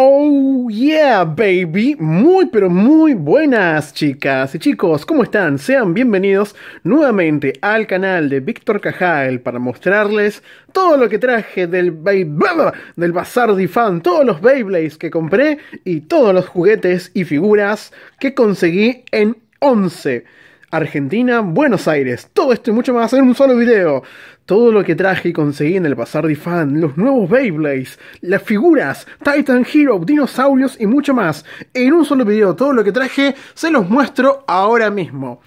Oh yeah, baby. Muy pero muy buenas chicas y chicos, ¿cómo están? Sean bienvenidos nuevamente al canal de Víctor Cajal para mostrarles todo lo que traje del, del Bazar de Fan, todos los Beyblades que compré y todos los juguetes y figuras que conseguí en Once. Argentina, Buenos Aires. Todo esto y mucho más en un solo video. Todo lo que traje y conseguí en el pasar de Fan, los nuevos Beyblades, las figuras, Titan Hero, dinosaurios y mucho más. En un solo video, todo lo que traje se los muestro ahora mismo.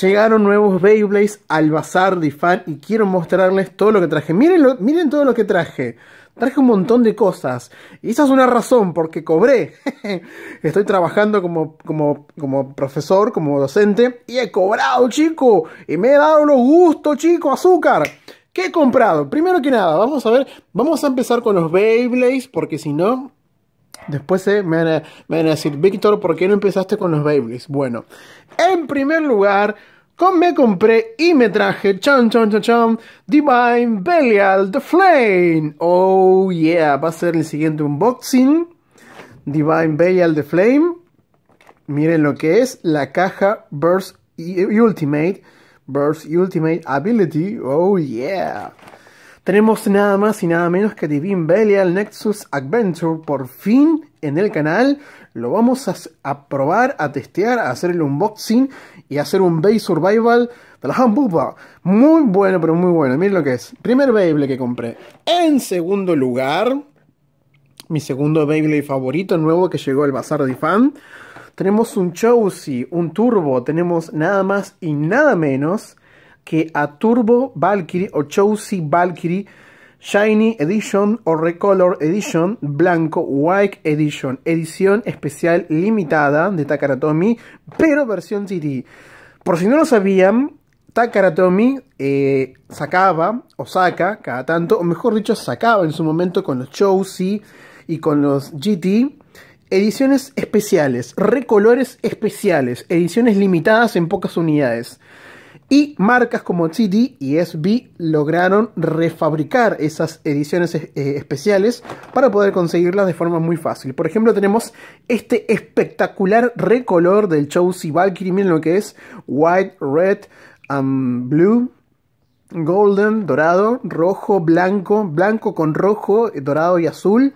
Llegaron nuevos Beyblades al bazar de fan y quiero mostrarles todo lo que traje. Miren, miren todo lo que traje. Traje un montón de cosas. Y esa es una razón, porque cobré. Estoy trabajando como, como, como profesor, como docente. Y he cobrado, chico. Y me he dado los gustos, chico. Azúcar. ¿Qué he comprado? Primero que nada, vamos a ver. Vamos a empezar con los Beyblades, porque si no, Después eh, me, van a, decir, Víctor, ¿por qué no empezaste con los Beyblades? Bueno, en primer lugar, me compré y me traje, Chon chon chon Divine Belial The Flame. Oh, yeah, va a ser el siguiente unboxing. Divine Belial The Flame. Miren lo que es la caja Burst Ultimate. Burst Ultimate Ability. Oh, yeah. Tenemos nada más y nada menos que Divine al Nexus Adventure por fin en el canal. Lo vamos a, probar, a testear, a hacer el unboxing y a hacer un Bay Survival de la Muy bueno, pero muy bueno. Miren lo que es. Primer Beyblade que compré. En segundo lugar, mi segundo Beyblade favorito nuevo que llegó al Bazar de Fan. Tenemos un Chowsy, un Turbo, tenemos nada más y nada menos que a Turbo Valkyrie o Chosy Valkyrie Shiny Edition o Recolor Edition, Blanco, White Edition, edición especial limitada de Takaratomi, pero versión GT Por si no lo sabían, Takaratomi eh, sacaba o saca cada tanto, o mejor dicho, sacaba en su momento con los Chosy y con los GT ediciones especiales, recolores especiales, ediciones limitadas en pocas unidades. Y marcas como CD y SB lograron refabricar esas ediciones eh, especiales para poder conseguirlas de forma muy fácil. Por ejemplo, tenemos este espectacular recolor del Chelsea Valkyrie. Miren lo que es White, Red and um, Blue. Golden, dorado, rojo, blanco, blanco con rojo, eh, dorado y azul.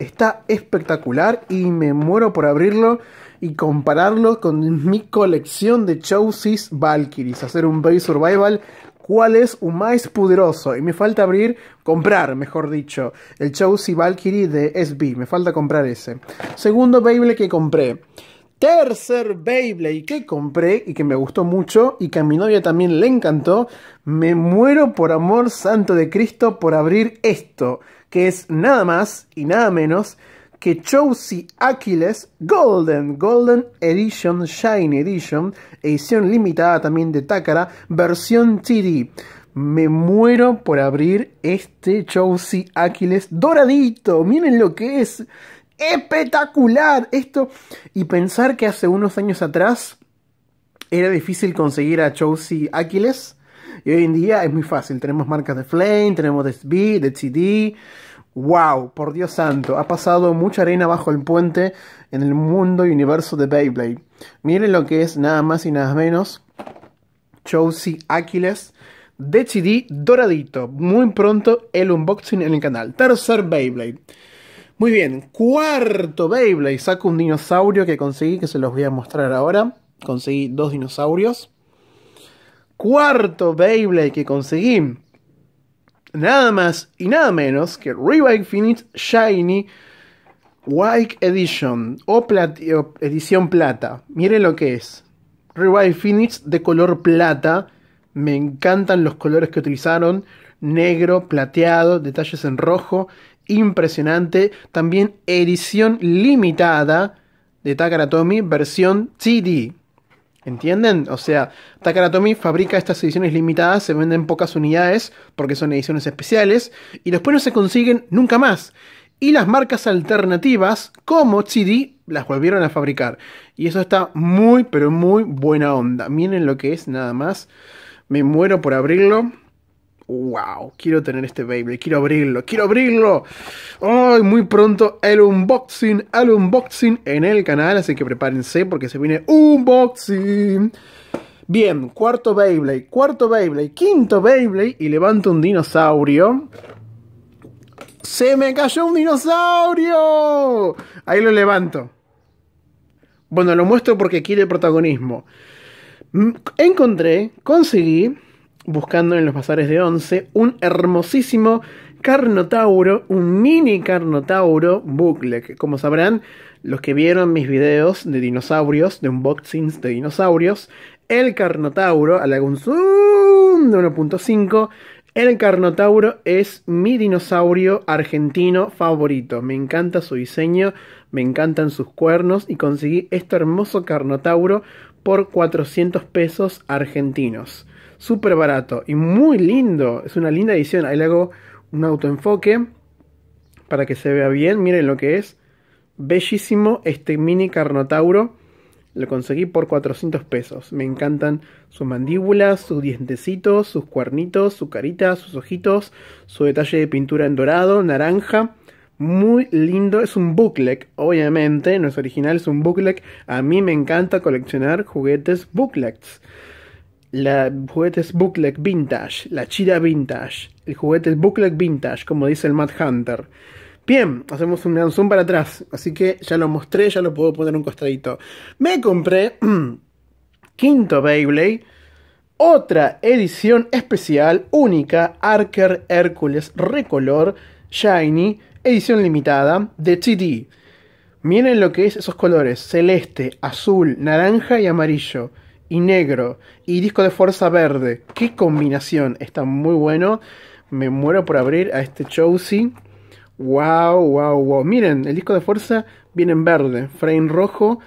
Está espectacular y me muero por abrirlo y compararlo con mi colección de Chausis Valkyries, hacer un Baby Survival cuál es un más poderoso. Y me falta abrir, comprar, mejor dicho, el Chausi Valkyrie de SB. Me falta comprar ese. Segundo Beyblade que compré. Tercer Beyblade que compré y que me gustó mucho y que a mi novia también le encantó. Me muero por amor santo de Cristo por abrir esto, que es nada más y nada menos que Chaucy Aquiles Golden, Golden Edition, Shine Edition, edición limitada también de Takara, versión TD. Me muero por abrir este Chaucy Aquiles doradito. Miren lo que es. Espectacular esto. Y pensar que hace unos años atrás era difícil conseguir a Chaucy Aquiles. Y hoy en día es muy fácil. Tenemos marcas de Flame, tenemos de Speed, de TD wow, por Dios santo, ha pasado mucha arena bajo el puente en el mundo y universo de Beyblade. Miren lo que es nada más y nada menos. Chaucy Aquiles de doradito. Muy pronto el unboxing en el canal. Tercer Beyblade. Muy bien, cuarto Beyblade. Saco un dinosaurio que conseguí, que se los voy a mostrar ahora. Conseguí dos dinosaurios. Cuarto Beyblade que conseguí nada más y nada menos que Revive Finish Shiny White Edition o, edición plata. Miren lo que es. Revive Finish de color plata. Me encantan los colores que utilizaron. Negro, plateado, detalles en rojo. Impresionante. También edición limitada de Tomy versión CD. ¿Entienden? O sea, Takaratomi fabrica estas ediciones limitadas, se venden pocas unidades porque son ediciones especiales y después no se consiguen nunca más. Y las marcas alternativas, como CD, las volvieron a fabricar. Y eso está muy, pero muy buena onda. Miren lo que es, nada más. Me muero por abrirlo wow, quiero tener este Beyblade, quiero abrirlo, quiero abrirlo. Hoy muy pronto el unboxing, el unboxing en el canal, así que prepárense porque se viene unboxing. Bien, cuarto Beyblade, cuarto Beyblade, quinto Beyblade y levanto un dinosaurio. ¡Se me cayó un dinosaurio! Ahí lo levanto. Bueno, lo muestro porque quiere protagonismo. Mm, encontré, conseguí buscando en los bazares de once un hermosísimo Carnotauro, un mini Carnotauro bucle, como sabrán los que vieron mis videos de dinosaurios, de unboxings de dinosaurios, el Carnotauro, a la zoom de 1.5, el Carnotauro es mi dinosaurio argentino favorito. Me encanta su diseño, me encantan sus cuernos y conseguí este hermoso Carnotauro por 400 pesos argentinos súper barato y muy lindo. Es una linda edición. Ahí le hago un autoenfoque para que se vea bien. Miren lo que es. Bellísimo este mini carnotauro. Lo conseguí por 400 pesos. Me encantan sus mandíbulas, sus dientecitos, sus cuernitos, su carita, sus ojitos, su detalle de pintura en dorado, naranja. Muy lindo, es un booklet, obviamente, no es original, es un booklet. A mí me encanta coleccionar juguetes booklets la juguete es vintage, la chida vintage, el juguete es bookleg vintage, como dice el Mad Hunter. Bien, hacemos un zoom para atrás, así que ya lo mostré, ya lo puedo poner un costadito. Me compré quinto Beyblade, otra edición especial, única, Archer Hércules Recolor, Shiny, edición limitada, de TD. Miren lo que es esos colores, celeste, azul, naranja y amarillo y negro y disco de fuerza verde. ¡Qué combinación! Está muy bueno. Me muero por abrir a este Chowsy. ¡Wow, wow, wow! Miren, el disco de fuerza viene en verde, frame rojo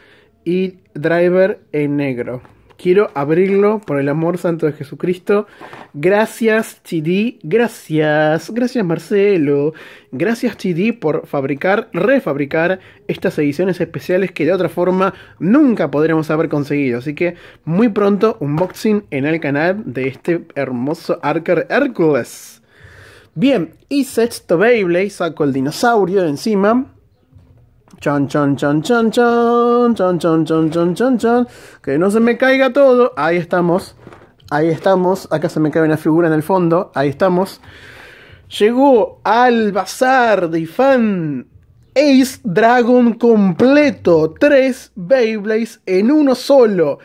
y driver en negro. Quiero abrirlo por el amor santo de Jesucristo. Gracias, Chidi. Gracias. Gracias, Marcelo. Gracias, Chidi, por fabricar, refabricar estas ediciones especiales que de otra forma nunca podríamos haber conseguido. Así que muy pronto, unboxing en el canal de este hermoso Archer Hércules. Bien, y sexto Beyblade, saco el dinosaurio de encima. Chan, chan, chan, chan, chan, chan, chan, chan, Que no se me caiga todo. Ahí estamos. Ahí estamos. Acá se me cae una figura en el fondo. Ahí estamos. Llegó al bazar de fan Ace Dragon completo. Tres Beyblades en uno solo.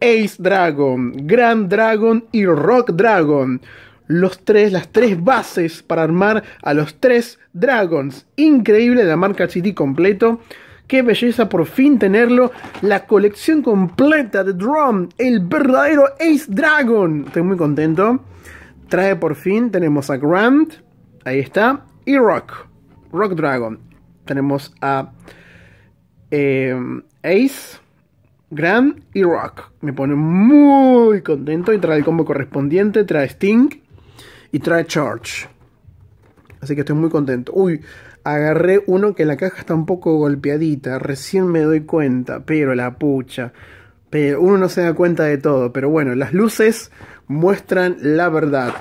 Ace Dragon, Grand Dragon y Rock Dragon los tres, las tres bases para armar a los tres Dragons. Increíble de la marca City completo. Qué belleza por fin tenerlo. La colección completa de Drum, el verdadero Ace Dragon. Estoy muy contento. Trae por fin, tenemos a Grant, ahí está, y Rock, Rock Dragon. Tenemos a eh, Ace, GRAND y Rock. Me pone muy contento y trae el combo correspondiente, trae Sting y trae charge. Así que estoy muy contento. Uy, agarré uno que la caja está un poco golpeadita, recién me doy cuenta, pero la pucha. Pero uno no se da cuenta de todo, pero bueno, las luces muestran la verdad.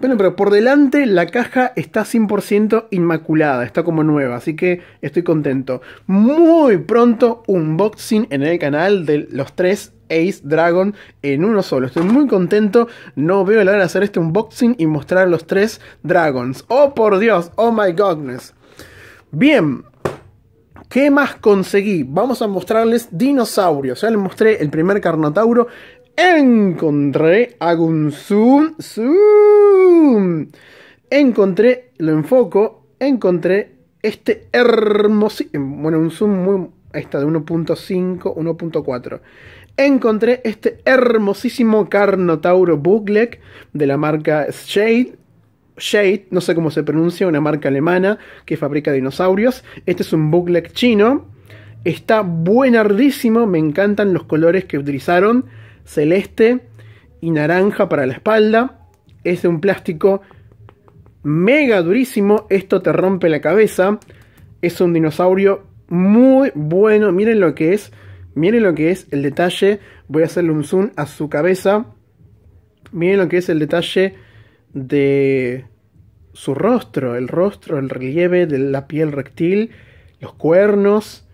Bueno, pero por delante la caja está 100% inmaculada, está como nueva, así que estoy contento. Muy pronto un unboxing en el canal de los tres Ace Dragon en uno solo. Estoy muy contento. No veo la hora de hacer este unboxing y mostrar los tres Dragons. Oh, por Dios. Oh, my goodness. Bien. ¿Qué más conseguí? Vamos a mostrarles dinosaurios. Ya les mostré el primer Carnotauro encontré hago un zoom, zoom. Encontré, lo enfoco, encontré este hermosísimo, bueno, un zoom muy, está, de 1.5, 1.4. Encontré este hermosísimo Carnotauro Buglek de la marca Shade. Shade, no sé cómo se pronuncia, una marca alemana que fabrica dinosaurios. Este es un Buglek chino. Está buenardísimo, me encantan los colores que utilizaron celeste y naranja para la espalda. Es de un plástico mega durísimo. Esto te rompe la cabeza. Es un dinosaurio muy bueno. Miren lo que es. Miren lo que es el detalle. Voy a hacerle un zoom a su cabeza. Miren lo que es el detalle de su rostro. El rostro, el relieve de la piel rectil. Los cuernos.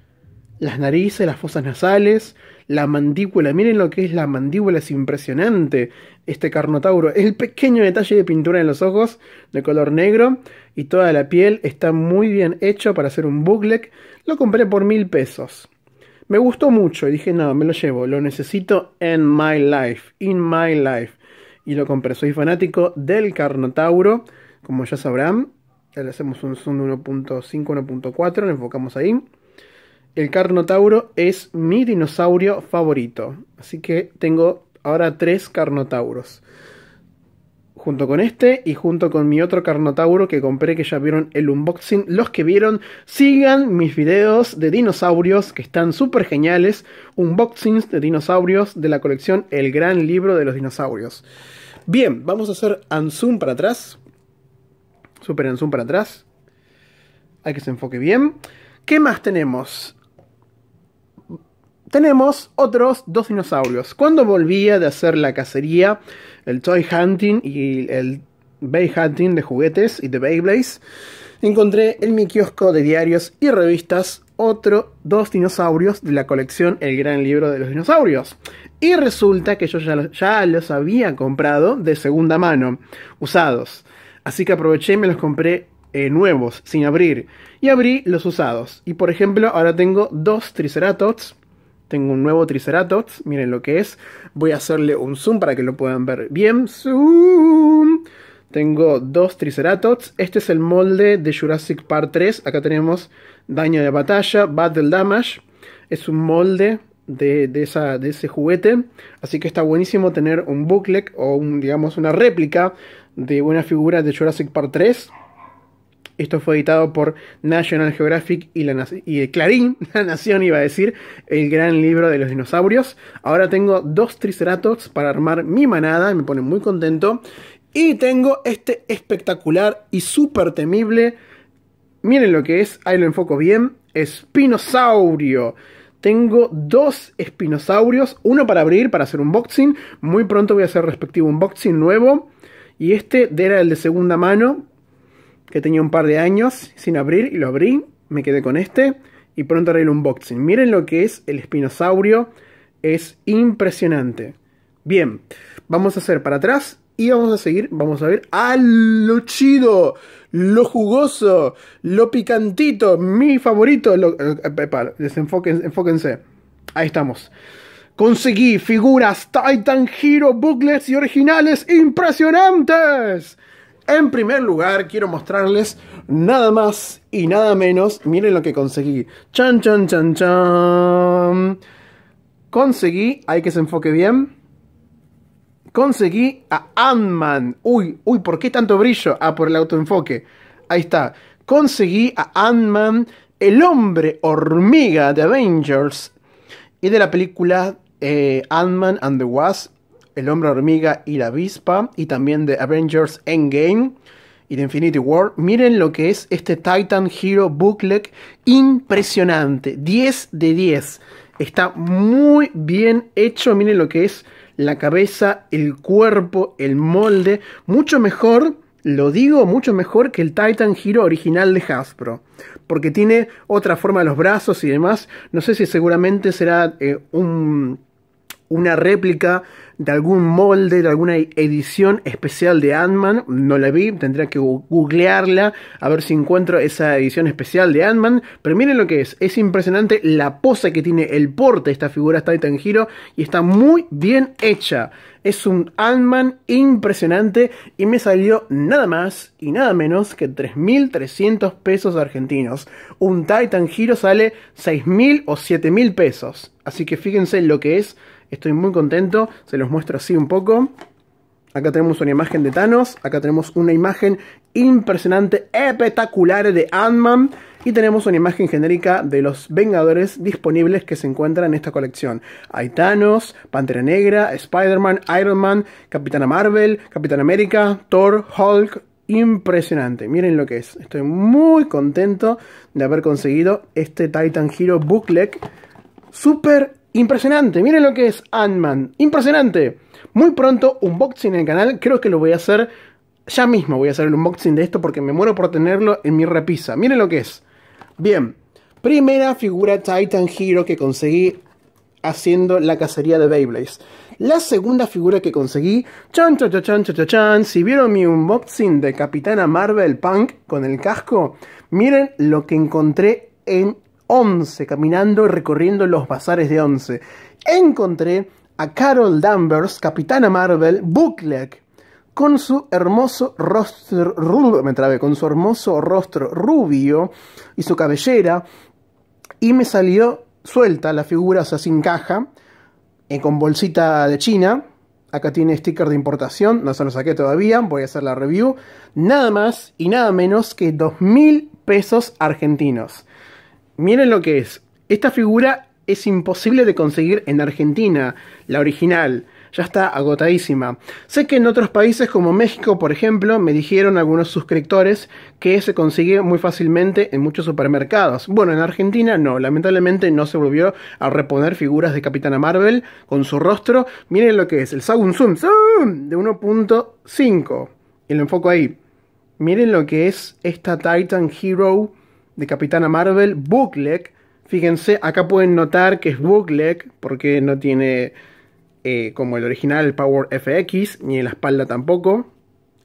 Las narices, las fosas nasales la mandíbula, miren lo que es la mandíbula, es impresionante este carnotauro. El pequeño detalle de pintura en los ojos, de color negro, y toda la piel está muy bien hecho para hacer un booklet. Lo compré por mil pesos. Me gustó mucho y dije, no, me lo llevo, lo necesito en my life, in my life. Y lo compré, soy fanático del carnotauro, como ya sabrán. Le hacemos un zoom de 1.5, 1.4, lo enfocamos ahí el Carnotauro es mi dinosaurio favorito. Así que tengo ahora tres Carnotauros. Junto con este y junto con mi otro Carnotauro que compré, que ya vieron el unboxing. Los que vieron, sigan mis videos de dinosaurios que están súper geniales. Unboxings de dinosaurios de la colección El Gran Libro de los Dinosaurios. Bien, vamos a hacer un zoom para atrás. Super zoom para atrás. Hay que se enfoque bien. ¿Qué más tenemos? tenemos otros dos dinosaurios. Cuando volvía de hacer la cacería, el toy hunting y el bay hunting de juguetes y de Beyblades, encontré en mi kiosco de diarios y revistas otro dos dinosaurios de la colección El Gran Libro de los Dinosaurios. Y resulta que yo ya, los, había comprado de segunda mano, usados. Así que aproveché y me los compré eh, nuevos, sin abrir. Y abrí los usados. Y por ejemplo, ahora tengo dos Triceratops tengo un nuevo Triceratops, miren lo que es. Voy a hacerle un zoom para que lo puedan ver bien. Zoom. Tengo dos Triceratops. Este es el molde de Jurassic Park 3. Acá tenemos daño de batalla, Battle Damage. Es un molde de, esa, de ese juguete. Así que está buenísimo tener un booklet o un, digamos una réplica de una figura de Jurassic Park 3 esto fue editado por National Geographic y, la, y Clarín, La Nación iba a decir, el gran libro de los dinosaurios. Ahora tengo dos Triceratops para armar mi manada, me pone muy contento. Y tengo este espectacular y súper temible, miren lo que es, ahí lo enfoco bien, espinosaurio tengo dos espinosaurios, uno para abrir, para hacer un boxing, muy pronto voy a hacer respectivo un nuevo, y este era el de segunda mano, que tenía un par de años sin abrir y lo abrí, me quedé con este y pronto haré el unboxing. Miren lo que es el espinosaurio, es impresionante. Bien, vamos a hacer para atrás y vamos a seguir, vamos a ver a lo chido, lo jugoso, lo picantito, mi favorito. Lo, eh, eh, desenfóquense, enfóquense. Ahí estamos. Conseguí figuras Titan Hero Booklets y originales impresionantes. En primer lugar, quiero mostrarles nada más y nada menos. Miren lo que conseguí. Chan, chan, chan, chan. Conseguí, hay que se enfoque bien. Conseguí a Ant-Man. Uy, uy, ¿por qué tanto brillo? Ah, por el autoenfoque. Ahí está. Conseguí a Ant-Man, el hombre hormiga de Avengers y de la película eh, Ant-Man and the Wasp el Hombre Hormiga y la Avispa, y también de Avengers Endgame y de Infinity War. Miren lo que es este Titan Hero Booklet, impresionante, 10 de 10. Está muy bien hecho, miren lo que es la cabeza, el cuerpo, el molde, mucho mejor lo digo mucho mejor que el Titan Hero original de Hasbro, porque tiene otra forma de los brazos y demás. No sé si seguramente será eh, un una réplica de algún molde, de alguna edición especial de Ant-Man. No la vi, tendría que googlearla a ver si encuentro esa edición especial de Ant-Man. Pero miren lo que es, es impresionante la pose que tiene el porte esta figura Titan Hero y está muy bien hecha. Es un Ant-Man impresionante y me salió nada más y nada menos que 3.300 pesos argentinos. Un Titan Hero sale 6.000 o 7.000 pesos. Así que fíjense lo que es Estoy muy contento, se los muestro así un poco. Acá tenemos una imagen de Thanos, acá tenemos una imagen impresionante, espectacular de Ant-Man y tenemos una imagen genérica de los Vengadores disponibles que se encuentran en esta colección. Hay Thanos, Pantera Negra, Spider-Man, Iron Man, Capitana Marvel, Capitán América, Thor, Hulk, impresionante. Miren lo que es. Estoy muy contento de haber conseguido este Titan Hero Booklet. Súper Impresionante, miren lo que es Ant-Man. Impresionante. Muy pronto unboxing en el canal, creo que lo voy a hacer ya mismo. Voy a hacer el unboxing de esto porque me muero por tenerlo en mi repisa. Miren lo que es. Bien, primera figura Titan Hero que conseguí haciendo la cacería de Beyblades. La segunda figura que conseguí, chan, chan, chan, chan, chan, si vieron mi unboxing de Capitana Marvel Punk con el casco, miren lo que encontré en 11, caminando y recorriendo los bazares de Once, encontré a Carol Danvers, Capitana Marvel, Bookleg, con su hermoso rostro rubio, me con su hermoso rostro rubio y su cabellera, y me salió suelta la figura, o sea, sin caja, eh, con bolsita de China. Acá tiene sticker de importación, no se lo saqué todavía, voy a hacer la review. Nada más y nada menos que 2.000 pesos argentinos miren lo que es. Esta figura es imposible de conseguir en Argentina, la original. Ya está agotadísima. Sé que en otros países como México, por ejemplo, me dijeron algunos suscriptores que se consigue muy fácilmente en muchos supermercados. Bueno, en Argentina no, lamentablemente no se volvió a reponer figuras de Capitana Marvel con su rostro. Miren lo que es, el Sagun Zoom, zoom de 1.5. Y lo enfoco ahí. Miren lo que es esta Titan Hero de Capitana Marvel, Bookleg. Fíjense, acá pueden notar que es Bookleg porque no tiene eh, como el original el Power FX, ni en la espalda tampoco,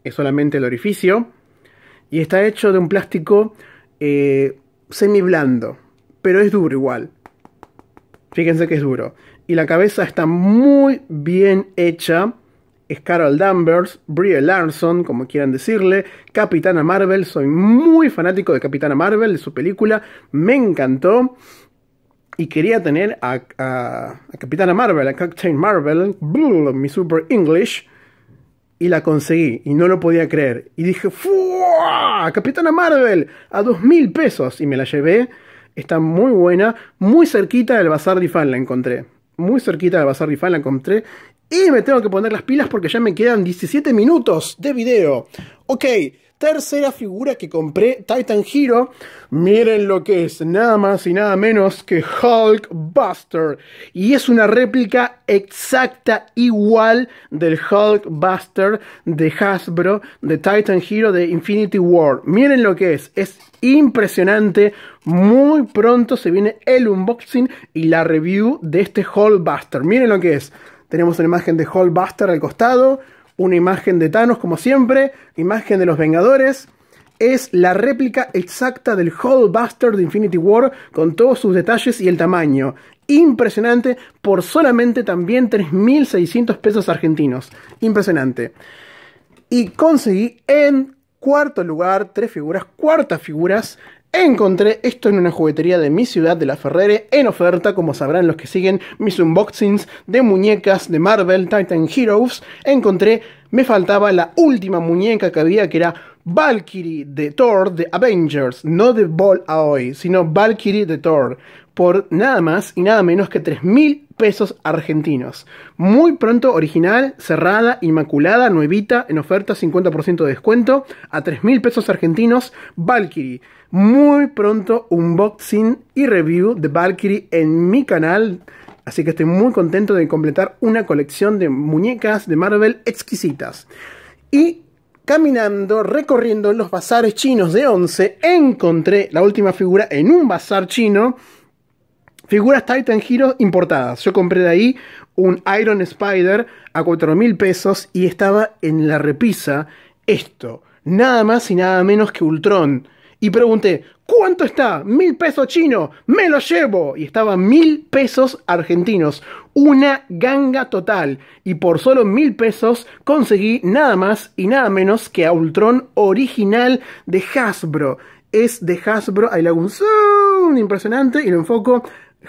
es solamente el orificio. Y está hecho de un plástico eh, semi blando, pero es duro igual. Fíjense que es duro. Y la cabeza está muy bien hecha es Carol Danvers, Brie Larson, como quieran decirle, Capitana Marvel, soy muy fanático de Capitana Marvel, de su película, me encantó. Y quería tener a, Capitana Marvel, a Captain Marvel, mi super English, y la conseguí, y no lo podía creer. Y dije, ¡Fua! Capitana Marvel, a dos mil pesos, y me la llevé. Está muy buena, muy cerquita del Bazar Fan la encontré muy cerquita del Bazar Rifan la encontré y me tengo que poner las pilas porque ya me quedan 17 minutos de video. Ok, tercera figura que compré, Titan Hero. Miren lo que es, nada más y nada menos que Hulk Buster. Y es una réplica exacta, igual del Hulk Buster de Hasbro, de Titan Hero, de Infinity War. Miren lo que es, es impresionante. Muy pronto se viene el unboxing y la review de este Hulk Buster. Miren lo que es. Tenemos una imagen de Buster al costado, una imagen de Thanos como siempre, imagen de los Vengadores. Es la réplica exacta del Hulkbuster de Infinity War con todos sus detalles y el tamaño. Impresionante por solamente también 3.600 pesos argentinos. Impresionante. Y conseguí en cuarto lugar tres figuras, cuartas figuras Encontré esto en una juguetería de mi ciudad de La Ferrere en oferta, como sabrán los que siguen mis unboxings de muñecas de Marvel Titan Heroes. Encontré, me faltaba la última muñeca que había que era Valkyrie de Thor de Avengers, no de Ball Aoi, e, sino Valkyrie de Thor por nada más y nada menos que 3000 pesos argentinos. Muy pronto original, cerrada, inmaculada, nuevita, en oferta 50% de descuento a 3000 pesos argentinos, Valkyrie. Muy pronto unboxing y review de Valkyrie en mi canal. Así que estoy muy contento de completar una colección de muñecas de Marvel exquisitas. Y caminando, recorriendo los bazares chinos de 11, encontré la última figura en un bazar chino Figuras Titan Hero importadas. Yo compré de ahí un Iron Spider a 4.000 mil pesos y estaba en la repisa esto. Nada más y nada menos que Ultron. Y pregunté, ¿cuánto está? Mil pesos chino, me lo llevo. Y estaba mil pesos argentinos. Una ganga total. Y por solo mil pesos conseguí nada más y nada menos que a Ultron original de Hasbro. Es de Hasbro, ahí le hago un zoom impresionante y lo enfoco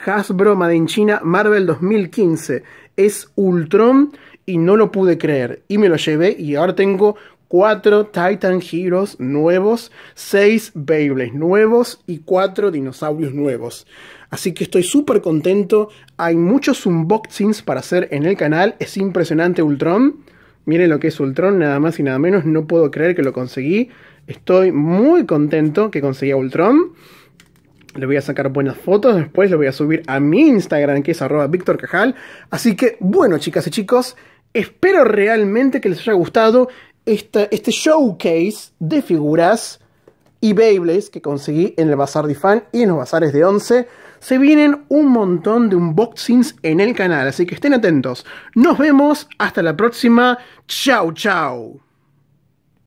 Hasbro Made in China Marvel 2015. Es Ultron y no lo pude creer. Y me lo llevé y ahora tengo 4 Titan Heroes nuevos, 6 Beyblades nuevos y 4 dinosaurios nuevos. Así que estoy súper contento. Hay muchos unboxings para hacer en el canal. Es impresionante Ultron. Miren lo que es Ultron, nada más y nada menos. No puedo creer que lo conseguí. Estoy muy contento que conseguí a Ultron. Le voy a sacar buenas fotos, después le voy a subir a mi Instagram, que es arroba Víctor Cajal. Así que, bueno, chicas y chicos, espero realmente que les haya gustado este showcase de figuras y Beyblades que conseguí en el Bazar de Fan y en los bazares de 11. Se vienen un montón de unboxings en el canal, así que estén atentos. Nos vemos, hasta la próxima. Chao, chao.